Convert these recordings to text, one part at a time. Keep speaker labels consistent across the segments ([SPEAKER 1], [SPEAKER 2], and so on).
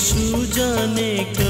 [SPEAKER 1] सुजाने का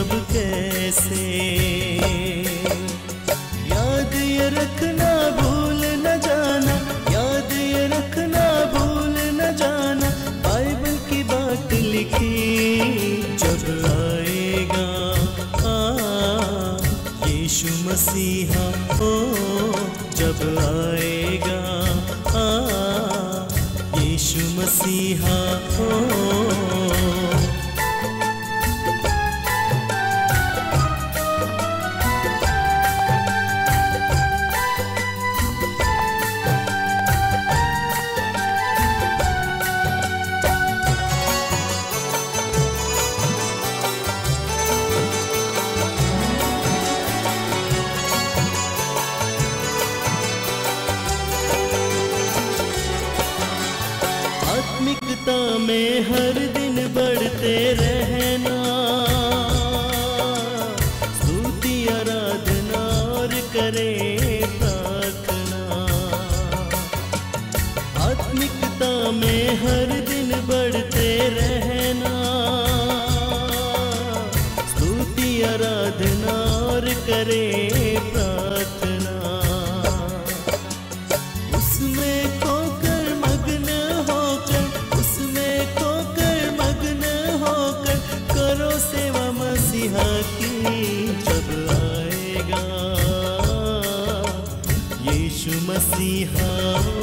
[SPEAKER 1] see her.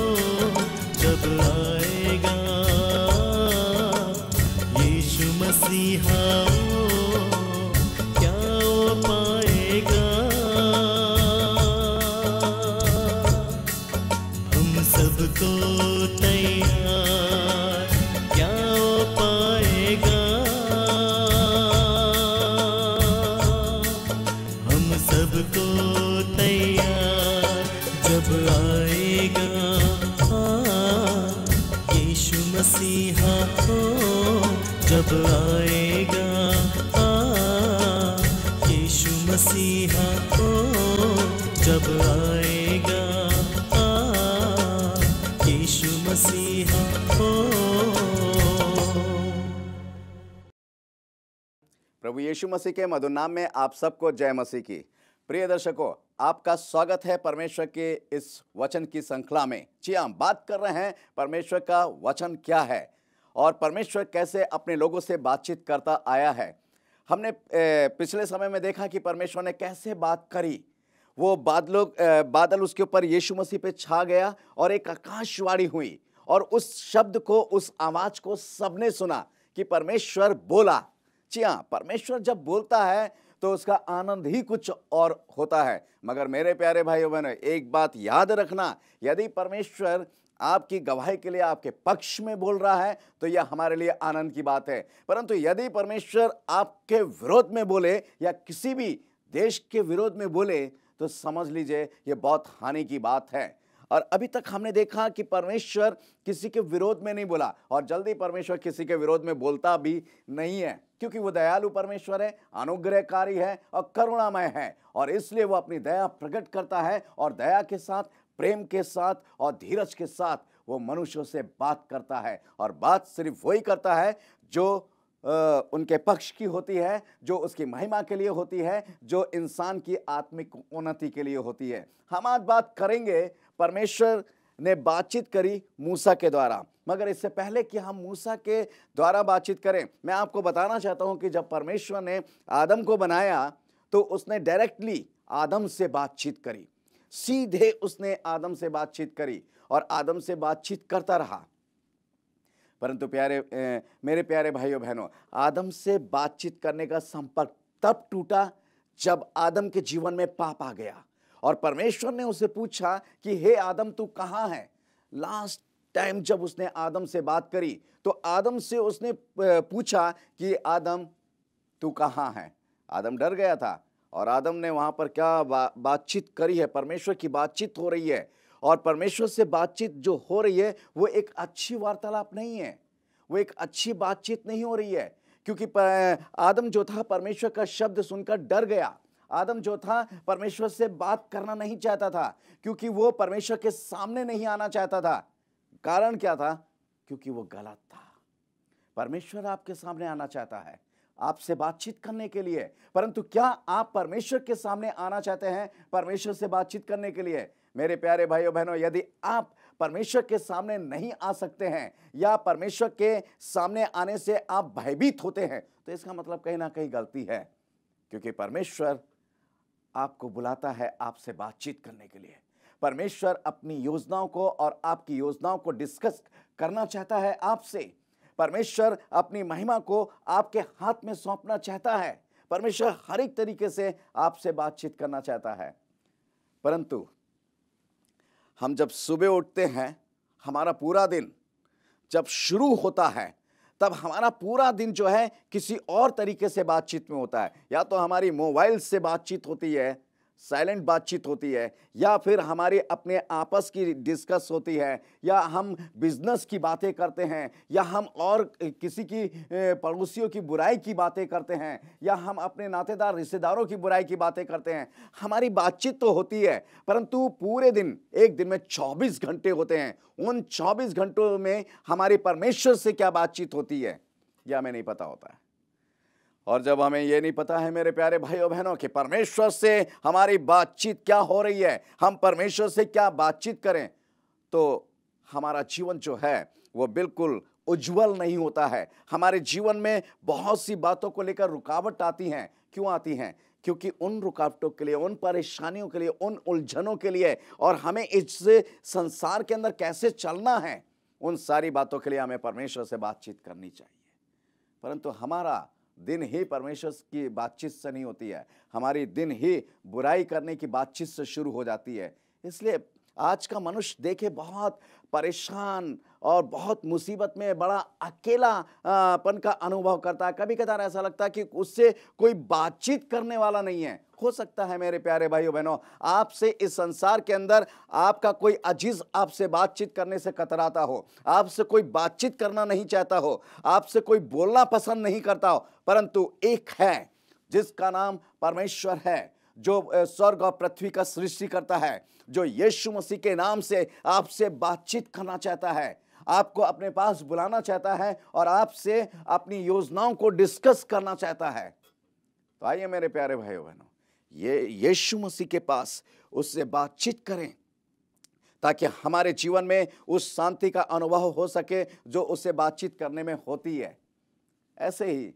[SPEAKER 2] प्रभु यीशु मसीह के मधुनाम में आप सबको जय मसीह की प्रिय दर्शकों आपका स्वागत है परमेश्वर के इस वचन की श्रृंखला में जी हाँ, हम बात कर रहे हैं परमेश्वर का वचन क्या है और परमेश्वर कैसे अपने लोगों से बातचीत करता आया है हमने पिछले समय में देखा कि परमेश्वर ने कैसे बात करी वो बादलों बादल उसके ऊपर यीशु मसीह पे छा गया और एक आकाशवाणी हुई और उस शब्द को उस आवाज़ को सबने सुना कि परमेश्वर बोला सच्चियाँ परमेश्वर जब बोलता है तो उसका आनंद ही कुछ और होता है मगर मेरे प्यारे भाइयों बहनों एक बात याद रखना यदि परमेश्वर आपकी गवाही के लिए आपके पक्ष में बोल रहा है तो यह हमारे लिए आनंद की बात है परंतु यदि परमेश्वर आपके विरोध में बोले या किसी भी देश के विरोध में बोले तो समझ लीजिए यह बहुत हानि की बात है और अभी तक हमने देखा कि परमेश्वर किसी के विरोध में नहीं बोला और जल्दी परमेश्वर किसी के विरोध में बोलता भी नहीं है क्योंकि वो दयालु परमेश्वर है अनुग्रहकारी है और करुणामय है और इसलिए वो अपनी दया प्रकट करता है और दया के साथ प्रेम के साथ और धीरज के साथ वो मनुष्यों से बात करता है और बात सिर्फ वही करता है जो उनके पक्ष की होती है जो उसकी महिमा के लिए होती है जो इंसान की आत्मिक उन्नति के लिए होती है हम आज बात करेंगे परमेश्वर ने बातचीत करी मूसा के द्वारा मगर इससे पहले कि हम मूसा के द्वारा बातचीत करें मैं आपको बताना चाहता हूं कि जब परमेश्वर ने आदम को बनाया तो उसने डायरेक्टली आदम से बातचीत करी सीधे उसने आदम से बातचीत करी और आदम से बातचीत करता रहा परंतु प्यारे ए, मेरे प्यारे भाइयों बहनों आदम से बातचीत करने का संपर्क तब टूटा जब आदम के जीवन में पाप आ गया और परमेश्वर ने उसे पूछा कि हे आदम तू कहाँ है लास्ट टाइम जब उसने आदम से बात करी तो आदम से उसने पूछा कि आदम तू कहाँ है आदम डर गया था और आदम ने वहाँ पर क्या बा, बातचीत करी है परमेश्वर की बातचीत हो रही है और परमेश्वर से बातचीत जो हो रही है वो एक अच्छी वार्तालाप नहीं है वो एक अच्छी बातचीत नहीं हो रही है क्योंकि आदम जो था परमेश्वर का शब्द सुनकर डर गया आदम जो था परमेश्वर से बात करना नहीं चाहता था क्योंकि वो परमेश्वर के सामने नहीं आना चाहता था कारण क्या था क्योंकि वो गलत था परमेश्वर आपके सामने आना चाहता है आपसे बातचीत करने के लिए परंतु क्या आप परमेश्वर के सामने आना चाहते हैं परमेश्वर से बातचीत करने के लिए मेरे प्यारे भाइयों बहनों यदि आप परमेश्वर के सामने नहीं आ सकते हैं या परमेश्वर के सामने आने से आप भयभीत होते हैं तो इसका मतलब कहीं ना कहीं गलती है क्योंकि परमेश्वर आपको बुलाता है आपसे बातचीत करने के लिए परमेश्वर अपनी योजनाओं को और आपकी योजनाओं को डिस्कस करना चाहता है आपसे परमेश्वर अपनी महिमा को आपके हाथ में सौंपना चाहता है परमेश्वर हर एक तरीके से आपसे बातचीत करना चाहता है परंतु हम जब सुबह उठते हैं हमारा पूरा दिन जब शुरू होता है तब हमारा पूरा दिन जो है किसी और तरीके से बातचीत में होता है या तो हमारी मोबाइल से बातचीत होती है साइलेंट बातचीत होती है या फिर हमारे अपने आपस की डिस्कस होती है या हम बिजनेस की बातें करते हैं या हम और किसी की पड़ोसियों की बुराई की बातें करते हैं या हम अपने नातेदार रिश्तेदारों की बुराई की बातें करते हैं हमारी बातचीत तो होती है परंतु पूरे दिन एक दिन में 24 घंटे होते हैं उन 24 घंटों में हमारे परमेश्वर से क्या बातचीत होती है या हमें नहीं पता होता है और जब हमें ये नहीं पता है मेरे प्यारे भाइयों बहनों कि परमेश्वर से हमारी बातचीत क्या हो रही है हम परमेश्वर से क्या बातचीत करें तो हमारा जीवन जो है वो बिल्कुल उज्जवल नहीं होता है हमारे जीवन में बहुत सी बातों को लेकर रुकावट आती हैं क्यों आती हैं क्योंकि उन रुकावटों के लिए उन परेशानियों के लिए उन उलझनों के लिए और हमें इस संसार के अंदर कैसे चलना है उन सारी बातों के लिए हमें परमेश्वर से बातचीत करनी चाहिए परंतु हमारा दिन ही परमेश्वर की बातचीत से नहीं होती है हमारी दिन ही बुराई करने की बातचीत से शुरू हो जाती है इसलिए आज का मनुष्य देखे बहुत परेशान और बहुत मुसीबत में बड़ा अकेलापन का अनुभव करता है कभी कदार ऐसा लगता है कि उससे कोई बातचीत करने वाला नहीं है हो सकता है मेरे प्यारे भाइयों बहनों आपसे इस संसार के अंदर आपका कोई अजीज आपसे बातचीत करने से कतराता हो आपसे कोई बातचीत करना नहीं चाहता हो आपसे कोई बोलना पसंद नहीं करता हो परंतु एक है जिसका नाम परमेश्वर है जो स्वर्ग और पृथ्वी का सृष्टि करता है जो यीशु मसीह के नाम से आपसे बातचीत करना चाहता है आपको अपने पास बुलाना चाहता है और आपसे अपनी योजनाओं को डिस्कस करना चाहता है तो आइए मेरे प्यारे भाइयों बहनों ये यीशु मसीह के पास उससे बातचीत करें ताकि हमारे जीवन में उस शांति का अनुभव हो सके जो उससे बातचीत करने में होती है ऐसे ही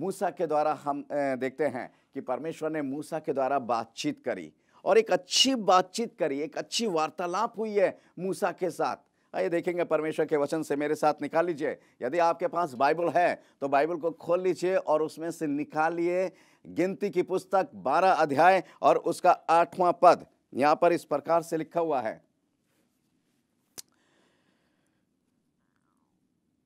[SPEAKER 2] मूसा के द्वारा हम देखते हैं कि परमेश्वर ने मूसा के द्वारा बातचीत करी और एक अच्छी बातचीत करी एक अच्छी वार्तालाप हुई है मूसा के साथ आइए देखेंगे परमेश्वर के वचन से मेरे साथ निकाल लीजिए यदि आपके पास बाइबल है तो बाइबल को खोल लीजिए और उसमें से निकालिए गिनती की पुस्तक बारह अध्याय और उसका आठवां पद यहाँ पर इस प्रकार से लिखा हुआ है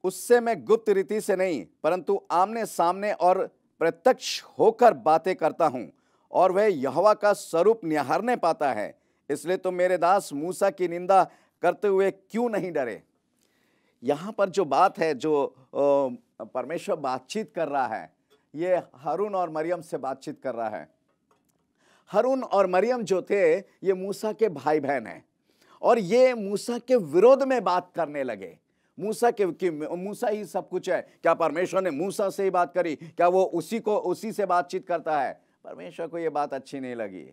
[SPEAKER 2] उससे मैं गुप्त रीति से नहीं परंतु आमने सामने और प्रत्यक्ष होकर बातें करता हूं और वह यहवा का स्वरूप निहारने पाता है इसलिए तो मेरे दास मूसा की निंदा करते हुए क्यों नहीं डरे यहाँ पर जो बात है जो परमेश्वर बातचीत कर रहा है ये हरुण और मरियम से बातचीत कर रहा है हरुण और मरियम जो थे ये मूसा के भाई बहन हैं और ये मूसा के विरोध में बात करने लगे मूसा के मूसा ही सब कुछ है क्या परमेश्वर ने मूसा से ही बात करी क्या वो उसी को उसी से बातचीत करता है परमेश्वर को ये बात अच्छी नहीं लगी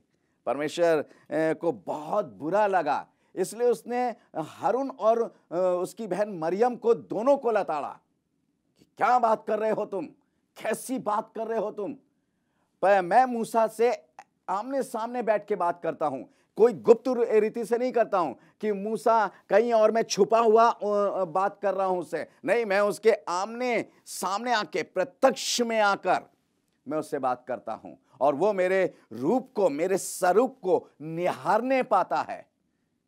[SPEAKER 2] परमेश्वर को बहुत बुरा लगा इसलिए उसने हरुण और उसकी बहन मरियम को दोनों को लताड़ा कि क्या बात कर रहे हो तुम कैसी बात कर रहे हो तुम पर मैं मूसा से आमने सामने बैठ के बात करता हूँ कोई गुप्त रीति से नहीं करता हूँ कि मूसा कहीं और मैं छुपा हुआ बात कर रहा हूँ उससे नहीं मैं उसके आमने सामने आके प्रत्यक्ष में आकर मैं उससे बात करता हूँ और वो मेरे रूप को मेरे स्वरूप को निहारने पाता है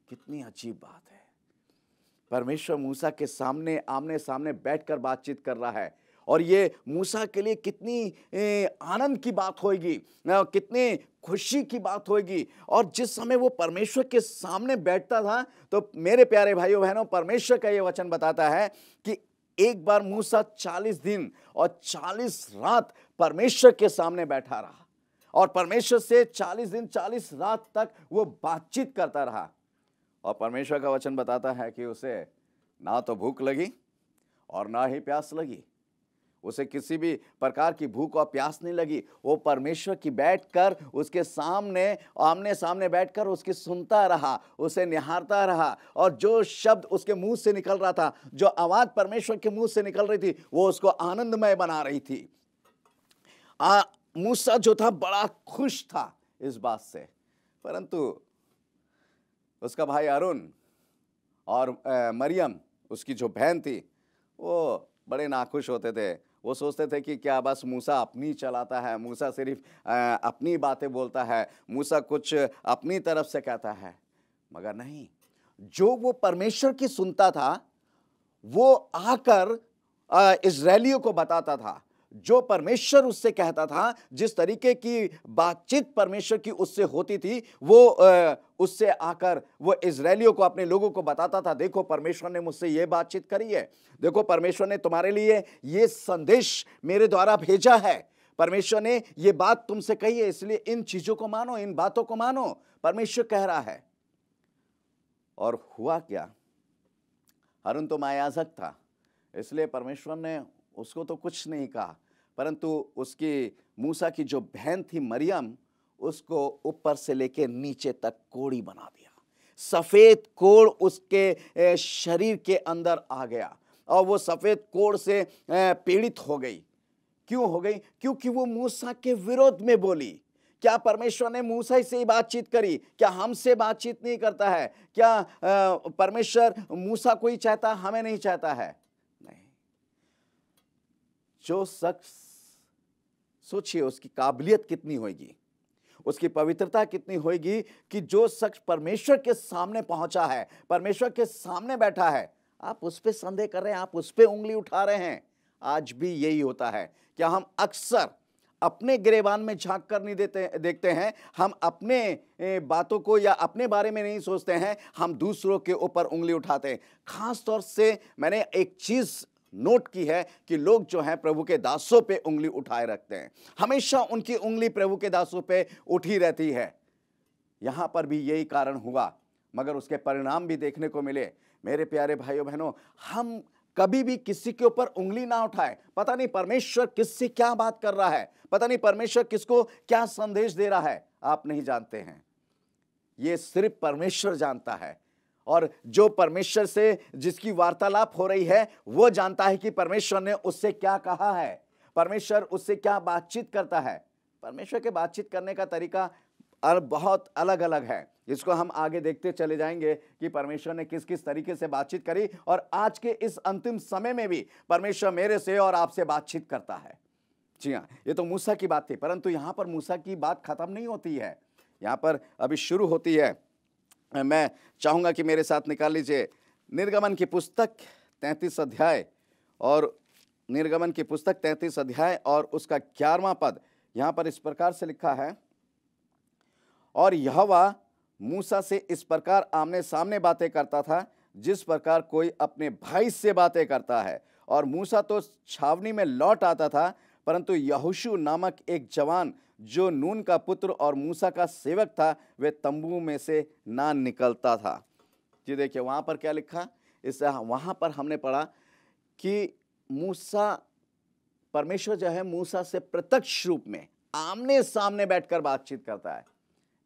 [SPEAKER 2] कितनी अजीब बात है परमेश्वर मूसा के सामने आमने सामने बैठकर बातचीत कर रहा है और ये मूसा के लिए कितनी आनंद की बात होगी कितनी खुशी की बात होगी और जिस समय वो परमेश्वर के सामने बैठता था तो मेरे प्यारे भाइयों बहनों परमेश्वर का ये वचन बताता है कि एक बार मूसा 40 दिन और 40 रात परमेश्वर के सामने बैठा रहा और परमेश्वर से 40 दिन 40 रात तक वो बातचीत करता रहा और परमेश्वर का वचन बताता है कि उसे ना तो भूख लगी और ना ही प्यास लगी उसे किसी भी प्रकार की भूख और प्यास नहीं लगी वो परमेश्वर की बैठकर उसके सामने आमने सामने बैठकर उसकी सुनता रहा उसे निहारता रहा और जो शब्द उसके मुंह से निकल रहा था जो आवाज़ परमेश्वर के मुंह से निकल रही थी वो उसको आनंदमय बना रही थी आ, मूसा जो था बड़ा खुश था इस बात से परंतु उसका भाई अरुण और मरियम उसकी जो बहन थी वो बड़े नाखुश होते थे वो सोचते थे कि क्या बस मूसा अपनी चलाता है मूसा सिर्फ अपनी बातें बोलता है मूसा कुछ अपनी तरफ से कहता है मगर नहीं जो वो परमेश्वर की सुनता था वो आकर इसराइलियों को बताता था जो परमेश्वर उससे कहता था जिस तरीके की बातचीत परमेश्वर की उससे होती थी वो आ, उससे आकर वो इसराइलियों को अपने लोगों को बताता था देखो परमेश्वर ने मुझसे ये बातचीत करी है देखो परमेश्वर ने तुम्हारे लिए ये संदेश मेरे द्वारा भेजा है परमेश्वर ने ये बात तुमसे कही है इसलिए इन चीज़ों को मानो इन बातों को मानो परमेश्वर कह रहा है और हुआ क्या हरुण तो मायाजक था इसलिए परमेश्वर ने उसको तो कुछ नहीं कहा परंतु उसकी मूसा की जो बहन थी मरियम उसको ऊपर से लेके नीचे तक कोड़ी बना दिया सफ़ेद कोड़ उसके शरीर के अंदर आ गया और वो सफ़ेद कोड़ से पीड़ित हो गई क्यों हो गई क्योंकि वो मूसा के विरोध में बोली क्या परमेश्वर ने मूसा से ही बातचीत करी क्या हमसे बातचीत नहीं करता है क्या परमेश्वर मूसा को ही चाहता हमें नहीं चाहता है नहीं जो शख्स सोचिए उसकी काबिलियत कितनी होगी उसकी पवित्रता कितनी होगी कि जो शख्स परमेश्वर के सामने पहुंचा है परमेश्वर के सामने बैठा है आप उस पर संदेह कर रहे हैं आप उस पर उंगली उठा रहे हैं आज भी यही होता है क्या हम अक्सर अपने गिरेबान में झांक कर नहीं देते देखते हैं हम अपने बातों को या अपने बारे में नहीं सोचते हैं हम दूसरों के ऊपर उंगली उठाते हैं खास तौर से मैंने एक चीज़ नोट की है कि लोग जो हैं प्रभु के दासों पे उंगली उठाए रखते हैं हमेशा उनकी उंगली प्रभु के दासों पे उठी रहती है यहां पर भी यही कारण हुआ मगर उसके परिणाम भी देखने को मिले मेरे प्यारे भाइयों बहनों हम कभी भी किसी के ऊपर उंगली ना उठाए पता नहीं परमेश्वर किससे क्या बात कर रहा है पता नहीं परमेश्वर किसको क्या संदेश दे रहा है आप नहीं जानते हैं ये सिर्फ परमेश्वर जानता है और जो परमेश्वर से जिसकी वार्तालाप हो रही है वो जानता है कि परमेश्वर ने उससे क्या कहा है परमेश्वर उससे क्या बातचीत करता है परमेश्वर के बातचीत करने का तरीका और बहुत अलग अलग है इसको हम आगे देखते चले जाएंगे कि परमेश्वर ने किस किस तरीके से बातचीत करी और आज के इस अंतिम समय में भी परमेश्वर मेरे से और आपसे बातचीत करता है जी हाँ ये तो मूसा की बात थी परंतु यहाँ पर मूसा की बात खत्म नहीं होती है यहाँ पर अभी शुरू होती है मैं चाहूँगा कि मेरे साथ निकाल लीजिए निर्गमन की पुस्तक तैंतीस अध्याय और निर्गमन की पुस्तक तैंतीस अध्याय और उसका ग्यारहवा पद यहाँ पर इस प्रकार से लिखा है और यहवा मूसा से इस प्रकार आमने सामने बातें करता था जिस प्रकार कोई अपने भाई से बातें करता है और मूसा तो छावनी में लौट आता था परंतु यहोशू नामक एक जवान जो नून का पुत्र और मूसा का सेवक था वह तंबू में से ना निकलता था जी देखिए वहाँ पर क्या लिखा इस वहाँ पर हमने पढ़ा कि मूसा परमेश्वर जो है मूसा से प्रत्यक्ष रूप में आमने सामने बैठकर बातचीत करता है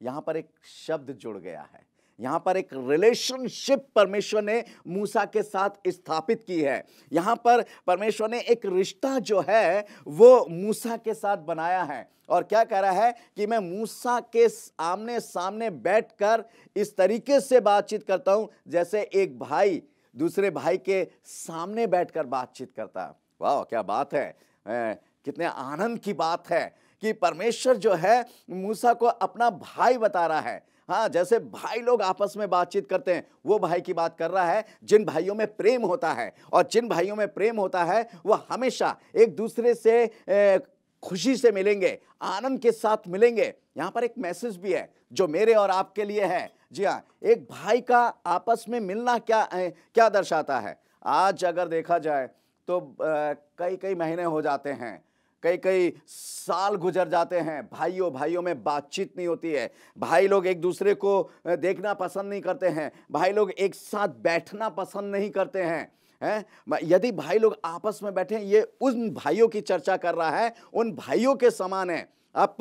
[SPEAKER 2] यहाँ पर एक शब्द जुड़ गया है यहाँ पर एक रिलेशनशिप परमेश्वर ने मूसा के साथ स्थापित की है यहाँ पर परमेश्वर ने एक रिश्ता जो है वो मूसा के साथ बनाया है और क्या कह रहा है कि मैं मूसा के आमने सामने बैठकर इस तरीके से बातचीत करता हूँ जैसे एक भाई दूसरे भाई के सामने बैठकर बातचीत करता वाह क्या बात है ए, कितने आनंद की बात है कि परमेश्वर जो है मूसा को अपना भाई बता रहा है हाँ जैसे भाई लोग आपस में बातचीत करते हैं वो भाई की बात कर रहा है जिन भाइयों में प्रेम होता है और जिन भाइयों में प्रेम होता है वह हमेशा एक दूसरे से ए, खुशी से मिलेंगे आनंद के साथ मिलेंगे यहाँ पर एक मैसेज भी है जो मेरे और आपके लिए है जी हाँ एक भाई का आपस में मिलना क्या ए, क्या दर्शाता है आज अगर देखा जाए तो कई कई महीने हो जाते हैं कई कई साल गुजर जाते हैं भाइयों भाइयों में बातचीत नहीं होती है भाई लोग एक दूसरे को देखना पसंद नहीं करते हैं भाई लोग एक साथ बैठना पसंद नहीं करते हैं है? यदि भाई लोग आपस में बैठे ये उन भाइयों की चर्चा कर रहा है उन भाइयों के समान है आप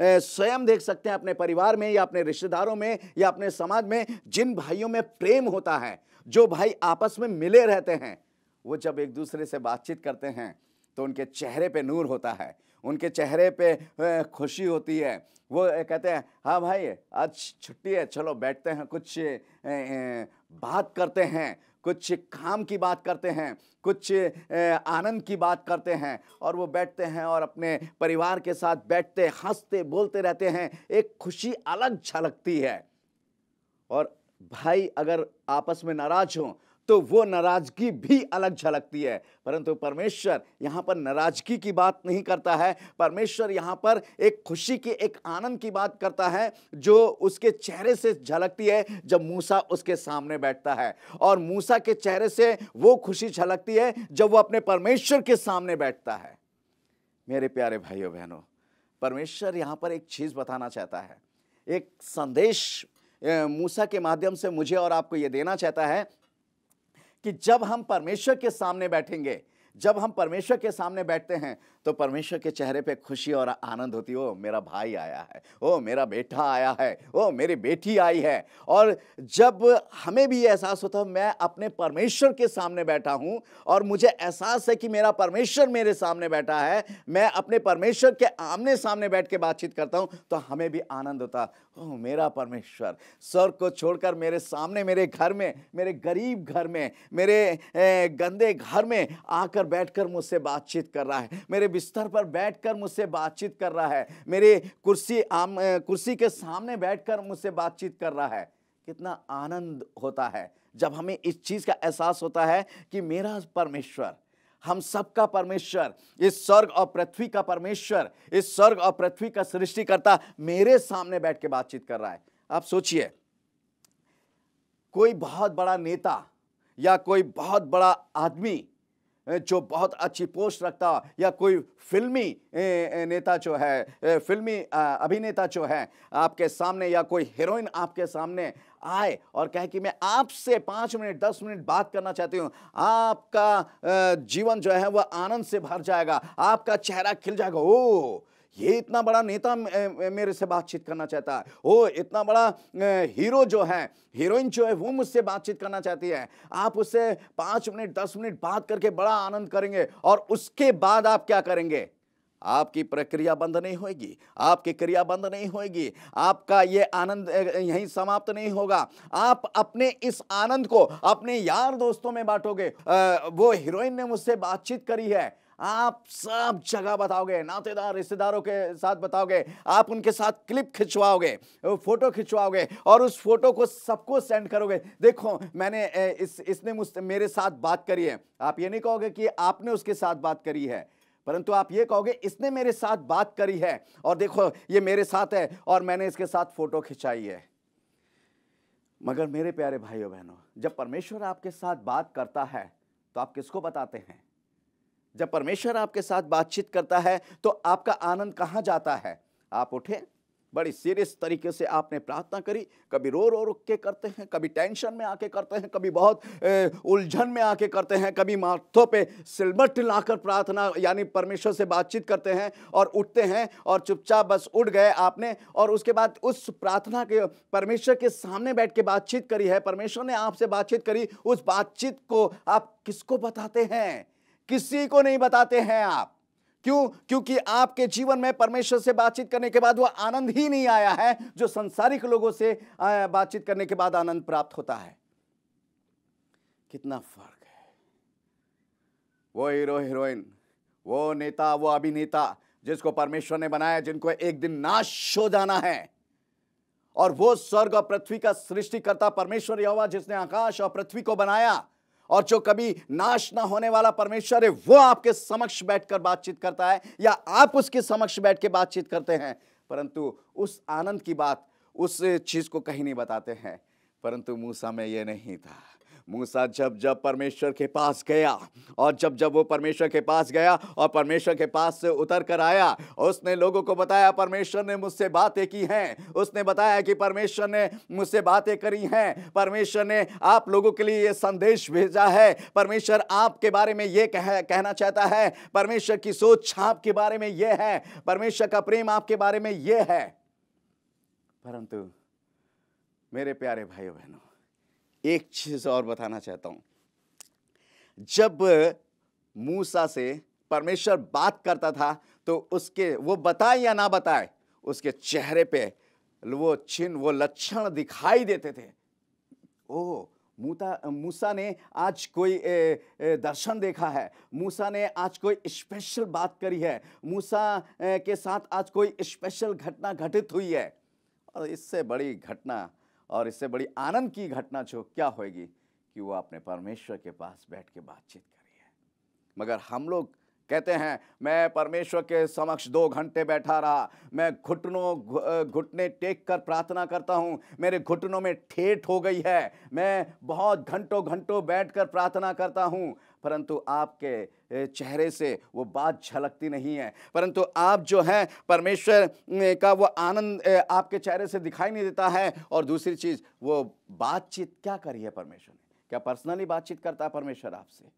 [SPEAKER 2] स्वयं देख सकते हैं अपने परिवार में या अपने रिश्तेदारों में या अपने समाज में जिन भाइयों में प्रेम होता है जो भाई आपस में मिले रहते हैं वो जब एक दूसरे से बातचीत करते हैं तो उनके चेहरे पे नूर होता है उनके चेहरे पे खुशी होती है वो कहते हैं हाँ भाई आज छुट्टी है चलो बैठते हैं कुछ बात करते हैं कुछ काम की बात करते हैं कुछ आनंद की बात करते हैं और वो बैठते हैं और अपने परिवार के साथ बैठते हंसते बोलते रहते हैं एक खुशी अलग झलकती है और भाई अगर आपस में नाराज हों तो वो नाराजगी भी अलग झलकती है परंतु परमेश्वर यहाँ पर नाराजगी की बात नहीं करता है परमेश्वर यहाँ पर एक खुशी की एक आनंद की बात करता है जो उसके चेहरे से झलकती है जब मूसा उसके सामने बैठता है और मूसा के चेहरे से वो खुशी झलकती है जब वो अपने परमेश्वर के सामने बैठता है मेरे प्यारे भाइयों बहनों परमेश्वर यहाँ पर एक चीज़ बताना चाहता है एक संदेश मूसा के माध्यम से मुझे और आपको ये देना चाहता है कि जब हम परमेश्वर के सामने बैठेंगे जब हम परमेश्वर के सामने बैठते हैं तो परमेश्वर के चेहरे पे खुशी और आनंद होती ओ मेरा भाई आया है ओ मेरा बेटा आया है ओ मेरी बेटी आई है और जब हमें भी एहसास होता है मैं अपने परमेश्वर के सामने बैठा हूँ और मुझे एहसास है कि मेरा परमेश्वर मेरे सामने बैठा है मैं अपने परमेश्वर के आमने सामने बैठ के बातचीत करता हूँ तो हमें भी आनंद होता ओ मेरा परमेश्वर स्वर को छोड़कर मेरे सामने मेरे घर में मेरे गरीब घर में मेरे गंदे घर में आकर बैठकर मुझसे बातचीत कर रहा है मेरे बिस्तर पर बैठकर मुझसे बातचीत कर रहा है मेरे कुर्सी आम कुर्सी के सामने बैठकर मुझसे बातचीत कर रहा है कितना आनंद होता है जब हमें इस चीज़ का एहसास होता है कि मेरा परमेश्वर हम सबका परमेश्वर इस स्वर्ग और पृथ्वी का परमेश्वर इस स्वर्ग और पृथ्वी का सृष्टिकर्ता मेरे सामने बैठ के बातचीत कर रहा है आप सोचिए कोई बहुत बड़ा नेता या कोई बहुत बड़ा आदमी जो बहुत अच्छी पोस्ट रखता या कोई फिल्मी नेता जो है फिल्मी अभिनेता जो है आपके सामने या कोई हीरोइन आपके सामने आए और कहे कि मैं आपसे पाँच मिनट दस मिनट बात करना चाहती हूँ आपका जीवन जो है वह आनंद से भर जाएगा आपका चेहरा खिल जाएगा ओ ये इतना बड़ा नेता मेरे से बातचीत करना चाहता है ओ इतना बड़ा हीरो जो है हीरोइन जो है वो मुझसे बातचीत करना चाहती है आप उससे पाँच मिनट दस मिनट बात करके बड़ा आनंद करेंगे और उसके बाद आप क्या करेंगे आपकी प्रक्रिया बंद नहीं होगी आपकी क्रिया बंद नहीं होगी आपका ये आनंद यहीं समाप्त नहीं होगा आप अपने इस आनंद को अपने यार दोस्तों में बांटोगे वो हीरोइन ने मुझसे बातचीत करी है आप सब जगह बताओगे नातेदार रिश्तेदारों के साथ बताओगे आप उनके साथ क्लिप खिंचवाओगे फोटो खिंचवाओगे और उस फोटो को सबको सेंड करोगे देखो मैंने इस इसने मुझ मेरे साथ बात करी है आप ये नहीं कहोगे कि आपने उसके साथ बात करी है परंतु आप ये कहोगे इसने मेरे साथ बात करी है और देखो ये मेरे साथ है और मैंने इसके साथ फोटो खिंचाई है मगर मेरे प्यारे भाइयों बहनों जब परमेश्वर आपके साथ बात करता है तो आप किसको बताते हैं जब परमेश्वर आपके साथ बातचीत करता है तो आपका आनंद कहाँ जाता है आप उठे बड़ी सीरियस तरीके से आपने प्रार्थना करी कभी रो रो रुक के करते हैं कभी टेंशन में आके करते हैं कभी बहुत उलझन में आके करते हैं कभी माथों पे सिलबट लाकर प्रार्थना यानी परमेश्वर से बातचीत करते हैं और उठते हैं और चुपचाप बस उठ गए आपने और उसके बाद उस प्रार्थना के परमेश्वर के सामने बैठ के बातचीत करी है परमेश्वर ने आपसे बातचीत करी उस बातचीत को आप किसको बताते हैं किसी को नहीं बताते हैं आप क्यों क्योंकि आपके जीवन में परमेश्वर से बातचीत करने के बाद वह आनंद ही नहीं आया है जो संसारिक लोगों से बातचीत करने के बाद आनंद प्राप्त होता है कितना फर्क है वो हीरो हीरोइन वो नेता वो अभिनेता जिसको परमेश्वर ने बनाया जिनको एक दिन नाश हो जाना है और वो स्वर्ग और पृथ्वी का सृष्टिकर्ता परमेश्वर यहोवा जिसने आकाश और पृथ्वी को बनाया और जो कभी नाश ना होने वाला परमेश्वर है वो आपके समक्ष बैठकर बातचीत करता है या आप उसके समक्ष बैठ के बातचीत करते हैं परंतु उस आनंद की बात उस चीज़ को कहीं नहीं बताते हैं परंतु मूसा में ये नहीं था मूसा जब जब परमेश्वर के पास गया और जब जब वो परमेश्वर के पास गया और परमेश्वर के पास से उतर कर आया उसने लोगों को बताया परमेश्वर ने मुझसे बातें की हैं उसने बताया कि परमेश्वर ने मुझसे बातें करी हैं परमेश्वर ने आप लोगों के लिए ये संदेश भेजा है परमेश्वर आपके बारे में ये कह, कहना चाहता है परमेश्वर की सोच आपके बारे में ये है परमेश्वर का प्रेम आपके बारे में ये है परंतु मेरे प्यारे भाइयों बहनों एक चीज़ और बताना चाहता हूं जब मूसा से परमेश्वर बात करता था तो उसके वो बताए या ना बताए उसके चेहरे पे वो चिन्ह वो लक्षण दिखाई देते थे ओ मूता मूसा ने आज कोई ए, ए, दर्शन देखा है मूसा ने आज कोई स्पेशल बात करी है मूसा के साथ आज कोई स्पेशल घटना घटित हुई है और इससे बड़ी घटना और इससे बड़ी आनंद की घटना जो क्या होगी कि वो अपने परमेश्वर के पास बैठ के बातचीत करी है मगर हम लोग कहते हैं मैं परमेश्वर के समक्ष दो घंटे बैठा रहा मैं घुटनों घुटने टेक कर प्रार्थना करता हूँ मेरे घुटनों में ठेठ हो गई है मैं बहुत घंटों घंटों बैठ कर प्रार्थना करता हूँ परंतु आपके चेहरे से वो बात झलकती नहीं है परंतु आप जो हैं परमेश्वर का वो आनंद आपके चेहरे से दिखाई नहीं देता है और दूसरी चीज़ वो बातचीत क्या करी है परमेश्वर ने क्या पर्सनली बातचीत करता है परमेश्वर आपसे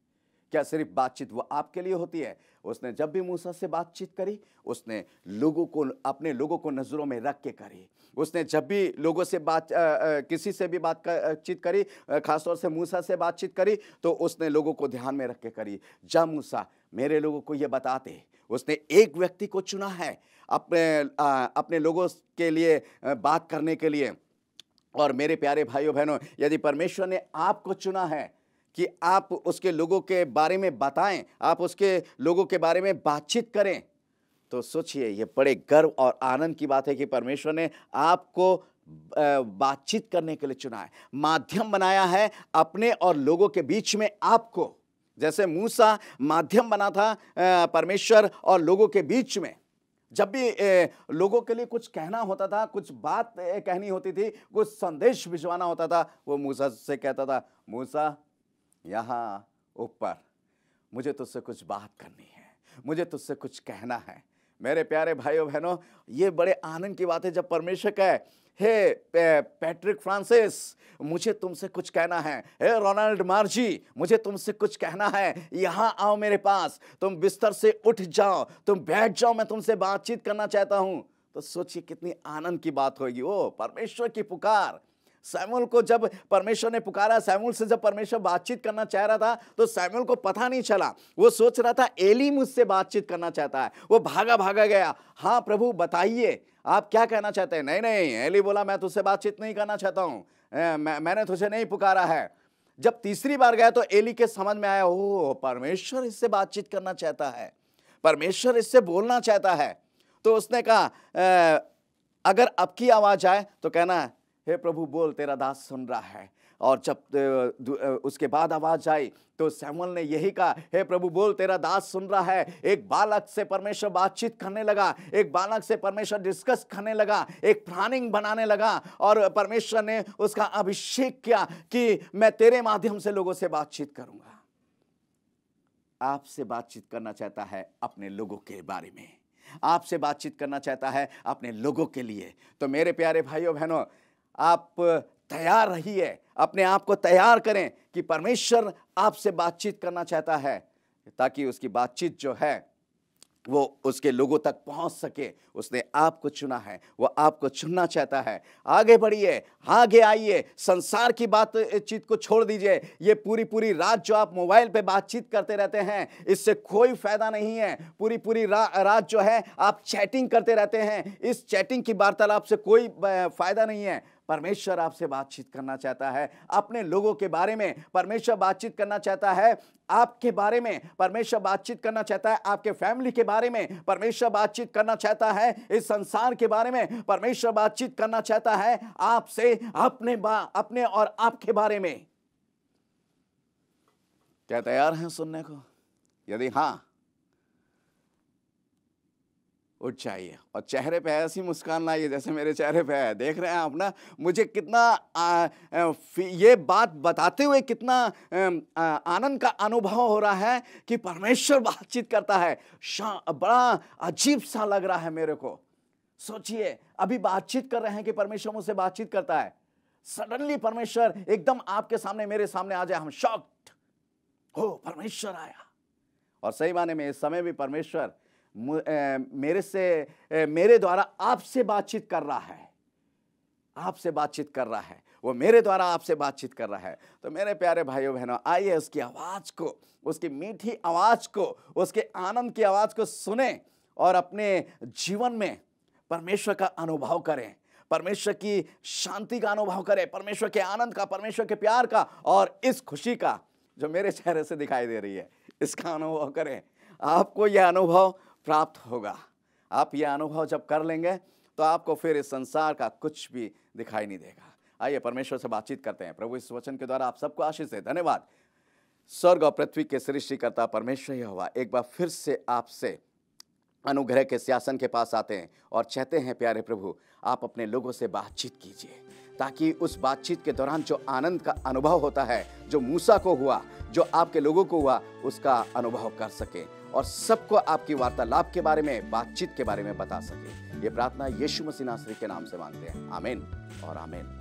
[SPEAKER 2] क्या सिर्फ बातचीत वो आपके लिए होती है उसने जब भी मूसा से बातचीत करी उसने लोगों को अपने लोगों को नज़रों में रख के करी उसने जब भी लोगों से बात आ, आ, किसी से भी बातचीत करी ख़ासतौर से मूसा से बातचीत करी तो उसने लोगों को ध्यान में रख के करी जा मूसा मेरे लोगों को ये बताते उसने एक व्यक्ति को चुना है अपने आ, अपने लोगों के लिए बात करने के लिए और मेरे प्यारे भाइयों बहनों यदि परमेश्वर ने आपको चुना है कि आप उसके लोगों के बारे में बताएं आप उसके लोगों के बारे में बातचीत करें तो सोचिए ये बड़े गर्व और आनंद की बात है कि परमेश्वर ने आपको बातचीत करने के लिए चुना है माध्यम बनाया है अपने और लोगों के बीच में आपको जैसे मूसा माध्यम बना था परमेश्वर और लोगों के बीच में जब भी लोगों के लिए कुछ कहना होता था कुछ बात कहनी होती थी कुछ संदेश भिजवाना होता था वो मूसा से कहता था मूसा यहाँ ऊपर मुझे तुझसे कुछ बात करनी है मुझे तुझसे कुछ कहना है मेरे प्यारे भाइयों बहनों ये बड़े आनंद की बात है जब परमेश्वर कहे हे पैट्रिक फ्रांसिस मुझे तुमसे कुछ कहना है हे रोनाल्ड मार्जी मुझे तुमसे कुछ कहना है यहाँ आओ मेरे पास तुम बिस्तर से उठ जाओ तुम बैठ जाओ मैं तुमसे बातचीत करना चाहता हूँ तो सोचिए कितनी आनंद की बात होगी वो परमेश्वर की पुकार सैमुअल को जब परमेश्वर ने पुकारा सैमुअल से जब परमेश्वर बातचीत करना चाह रहा था तो सैमुअल को पता नहीं चला वो सोच रहा था एली मुझसे बातचीत करना चाहता है वो भागा भागा गया हाँ प्रभु बताइए आप क्या कहना चाहते हैं नहीं नहीं एली बोला मैं तुझसे बातचीत नहीं करना चाहता हूँ मैं, मैंने तुझे नहीं पुकारा है जब तीसरी बार गया तो एली के समझ में आया ओ परमेश्वर इससे बातचीत करना चाहता है परमेश्वर इससे बोलना चाहता है तो उसने कहा अगर अब की आवाज़ आए तो कहना है हे प्रभु बोल तेरा दास सुन रहा है और जब उसके बाद आवाज आई तो सैमुअल ने यही कहा हे प्रभु बोल तेरा दास सुन रहा है एक बालक से परमेश्वर बातचीत करने लगा एक बालक से परमेश्वर डिस्कस करने लगा एक प्लानिंग बनाने लगा और परमेश्वर ने उसका अभिषेक किया कि मैं तेरे माध्यम से लोगों से बातचीत करूंगा आपसे बातचीत करना चाहता है अपने लोगों के बारे में आपसे बातचीत करना चाहता है अपने लोगों के लिए तो मेरे प्यारे भाइयों बहनों आप तैयार रहिए अपने आप को तैयार करें कि परमेश्वर आपसे बातचीत करना चाहता है ताकि उसकी बातचीत जो है वो उसके लोगों तक पहुंच सके उसने आपको चुना है वो आपको चुनना चाहता है आगे बढ़िए आगे आइए संसार की बातचीत को छोड़ दीजिए ये पूरी पूरी रात जो आप मोबाइल पे बातचीत करते रहते हैं इससे कोई फ़ायदा नहीं है पूरी पूरी रा, रात जो है आप चैटिंग करते रहते हैं इस चैटिंग की वार्तालाप से कोई फ़ायदा नहीं है परमेश्वर आपसे बातचीत करना चाहता है अपने लोगों के बारे में परमेश्वर बातचीत करना चाहता है आपके बारे में परमेश्वर बातचीत करना चाहता है आपके फैमिली के बारे में परमेश्वर बातचीत करना चाहता है इस संसार के बारे में परमेश्वर बातचीत करना चाहता है आपसे अपने अपने और आपके बारे में क्या तैयार हैं सुनने को यदि हाँ उठ जाइए और चेहरे पे ऐसी मुस्कान लाइए जैसे मेरे चेहरे पे है देख रहे हैं आप ना मुझे कितना आ, ये बात बताते हुए कितना आनंद का अनुभव हो रहा है कि परमेश्वर बातचीत करता है बड़ा अजीब सा लग रहा है मेरे को सोचिए अभी बातचीत कर रहे हैं कि परमेश्वर मुझसे बातचीत करता है सडनली परमेश्वर एकदम आपके सामने मेरे सामने आ जाए हम शॉक्ड हो परमेश्वर आया और सही माने में इस समय भी परमेश्वर मेरे से मेरे द्वारा आपसे बातचीत कर रहा है आपसे बातचीत कर रहा है वो मेरे द्वारा आपसे बातचीत कर रहा है तो मेरे प्यारे भाइयों बहनों आइए उसकी आवाज़ को उसकी मीठी आवाज़ को उसके आनंद की आवाज़ को सुने और अपने जीवन में परमेश्वर का अनुभव करें परमेश्वर की शांति का अनुभव करें परमेश्वर के आनंद का परमेश्वर के प्यार का और इस खुशी का जो मेरे चेहरे से दिखाई दे रही है इसका अनुभव करें आपको यह अनुभव प्राप्त होगा आप यह अनुभव जब कर लेंगे तो आपको फिर इस संसार का कुछ भी दिखाई नहीं देगा आइए परमेश्वर से बातचीत करते हैं प्रभु इस वचन के द्वारा आप सबको आशीष है धन्यवाद स्वर्ग और पृथ्वी के सृष्टिकर्ता परमेश्वर ही हुआ एक बार फिर से आपसे अनुग्रह के सियासन के पास आते हैं और चाहते हैं प्यारे प्रभु आप अपने लोगों से बातचीत कीजिए ताकि उस बातचीत के दौरान जो आनंद का अनुभव होता है जो मूसा को हुआ जो आपके लोगों को हुआ उसका अनुभव कर सकें और सबको आपकी वार्तालाप के बारे में बातचीत के बारे में बता सके ये प्रार्थना यीशु मसीह नासरी के नाम से मांगते हैं आमेन और आमेन